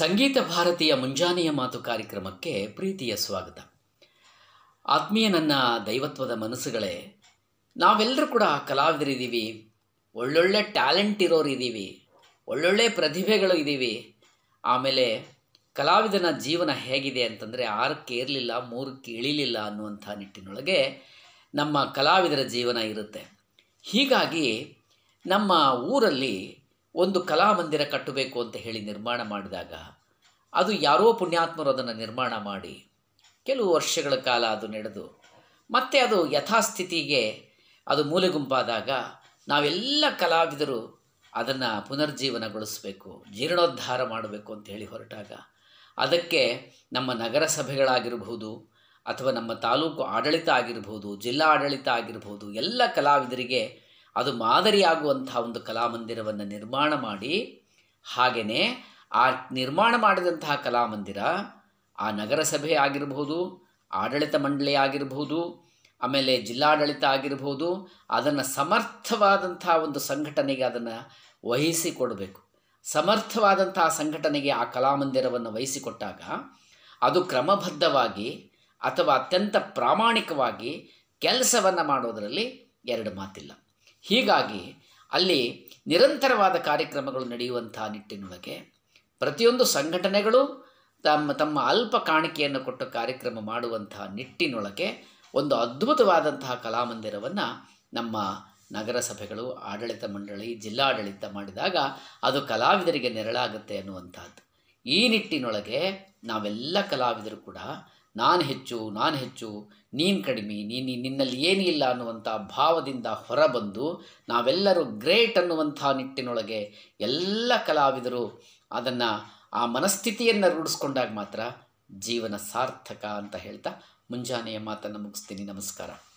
ಸಂಗೀತ ಭಾರತೀಯ ಮುಂಜಾನೆಯ ಮಾತು ಕಾರ್ಯಕ್ರಮಕ್ಕೆ ಪ್ರೀತಿಯ ಸ್ವಾಗತ ಆತ್ಮೀಯ ನನ್ನ ದೈವತ್ವದ ಮನಸ್ಸುಗಳೇ ನಾವೆಲ್ಲರೂ ಕೂಡ ಕಲಾವಿದರಿದ್ದೀವಿ ಒಳ್ಳೊಳ್ಳೆ ಟ್ಯಾಲೆಂಟ್ ಇರೋರು ಇದ್ದೀವಿ ಒಳ್ಳೊಳ್ಳೆ ಪ್ರತಿಭೆಗಳು ಇದ್ದೀವಿ ಆಮೇಲೆ ಕಲಾವಿದನ ಜೀವನ ಹೇಗಿದೆ ಅಂತಂದರೆ ಆರಕ್ಕೆ ಕೇರಲಿಲ್ಲ ಮೂರಕ್ಕೆ ಇಳಿಲಿಲ್ಲ ಅನ್ನುವಂಥ ನಿಟ್ಟಿನೊಳಗೆ ನಮ್ಮ ಕಲಾವಿದರ ಜೀವನ ಇರುತ್ತೆ ಹೀಗಾಗಿ ನಮ್ಮ ಊರಲ್ಲಿ ಒಂದು ಕಲಾಮಂದಿರ ಕಟ್ಟಬೇಕು ಅಂತ ಹೇಳಿ ನಿರ್ಮಾಣ ಮಾಡಿದಾಗ ಅದು ಯಾರೋ ಪುಣ್ಯಾತ್ಮರು ಅದನ್ನು ನಿರ್ಮಾಣ ಮಾಡಿ ಕೆಲವು ವರ್ಷಗಳ ಕಾಲ ಅದು ನಡೆದು ಮತ್ತೆ ಅದು ಯಥಾಸ್ಥಿತಿಗೆ ಅದು ಮೂಲೆಗುಂಪಾದಾಗ ನಾವೆಲ್ಲ ಕಲಾವಿದರು ಅದನ್ನು ಪುನರ್ಜೀವನಗೊಳಿಸಬೇಕು ಜೀರ್ಣೋದ್ಧಾರ ಮಾಡಬೇಕು ಅಂತ ಹೇಳಿ ಹೊರಟಾಗ ಅದಕ್ಕೆ ನಮ್ಮ ನಗರಸಭೆಗಳಾಗಿರಬಹುದು ಅಥವಾ ನಮ್ಮ ತಾಲೂಕು ಆಡಳಿತ ಆಗಿರ್ಬೋದು ಜಿಲ್ಲಾ ಆಡಳಿತ ಆಗಿರ್ಬೋದು ಎಲ್ಲ ಕಲಾವಿದರಿಗೆ ಅದು ಮಾದರಿಯಾಗುವಂಥ ಒಂದು ಕಲಾಮಂದಿರವನ್ನು ನಿರ್ಮಾಣ ಮಾಡಿ ಹಾಗೆಯೇ ಆ ನಿರ್ಮಾಣ ಮಾಡಿದಂತಹ ಕಲಾಮಂದಿರ ಆ ನಗರಸಭೆ ಆಗಿರಬಹುದು ಆಡಳಿತ ಮಂಡಳಿ ಆಗಿರಬಹುದು ಆಮೇಲೆ ಜಿಲ್ಲಾಡಳಿತ ಆಗಿರಬಹುದು ಅದನ್ನು ಸಮರ್ಥವಾದಂಥ ಒಂದು ಸಂಘಟನೆಗೆ ಅದನ್ನು ವಹಿಸಿಕೊಡಬೇಕು ಸಮರ್ಥವಾದಂಥ ಸಂಘಟನೆಗೆ ಆ ಕಲಾಮಂದಿರವನ್ನು ವಹಿಸಿಕೊಟ್ಟಾಗ ಅದು ಕ್ರಮಬದ್ಧವಾಗಿ ಅಥವಾ ಅತ್ಯಂತ ಪ್ರಾಮಾಣಿಕವಾಗಿ ಕೆಲಸವನ್ನು ಮಾಡೋದರಲ್ಲಿ ಎರಡು ಮಾತಿಲ್ಲ ಹೀಗಾಗಿ ಅಲ್ಲಿ ನಿರಂತರವಾದ ಕಾರ್ಯಕ್ರಮಗಳು ನಡೆಯುವಂತಹ ನಿಟ್ಟಿನೊಳಗೆ ಪ್ರತಿಯೊಂದು ಸಂಘಟನೆಗಳು ತಮ್ಮ ತಮ್ಮ ಅಲ್ಪ ಕಾಣಿಕೆಯನ್ನು ಕೊಟ್ಟು ಕಾರ್ಯಕ್ರಮ ಮಾಡುವಂತಹ ನಿಟ್ಟಿನೊಳಗೆ ಒಂದು ಅದ್ಭುತವಾದಂತಹ ಕಲಾಮಂದಿರವನ್ನು ನಮ್ಮ ನಗರಸಭೆಗಳು ಆಡಳಿತ ಮಂಡಳಿ ಜಿಲ್ಲಾಡಳಿತ ಮಾಡಿದಾಗ ಅದು ಕಲಾವಿದರಿಗೆ ನೆರಳಾಗುತ್ತೆ ಅನ್ನುವಂಥದ್ದು ಈ ನಿಟ್ಟಿನೊಳಗೆ ನಾವೆಲ್ಲ ಕಲಾವಿದರು ಕೂಡ ನಾನು ಹೆಚ್ಚು ನಾನು ಹೆಚ್ಚು ನೀನು ಕಡಿಮೆ ನೀನು ನಿನ್ನಲ್ಲಿ ಏನೂ ಇಲ್ಲ ಅನ್ನುವಂಥ ಭಾವದಿಂದ ಹೊರಬಂದು ನಾವೆಲ್ಲರೂ ಗ್ರೇಟ್ ಅನ್ನುವಂಥ ನಿಟ್ಟಿನೊಳಗೆ ಎಲ್ಲ ಕಲಾವಿದರು ಅದನ್ನು ಆ ಮನಸ್ಥಿತಿಯನ್ನು ರೂಢಿಸ್ಕೊಂಡಾಗ ಮಾತ್ರ ಜೀವನ ಸಾರ್ಥಕ ಅಂತ ಹೇಳ್ತಾ ಮುಂಜಾನೆಯ ಮಾತನ್ನು ಮುಗಿಸ್ತೀನಿ ನಮಸ್ಕಾರ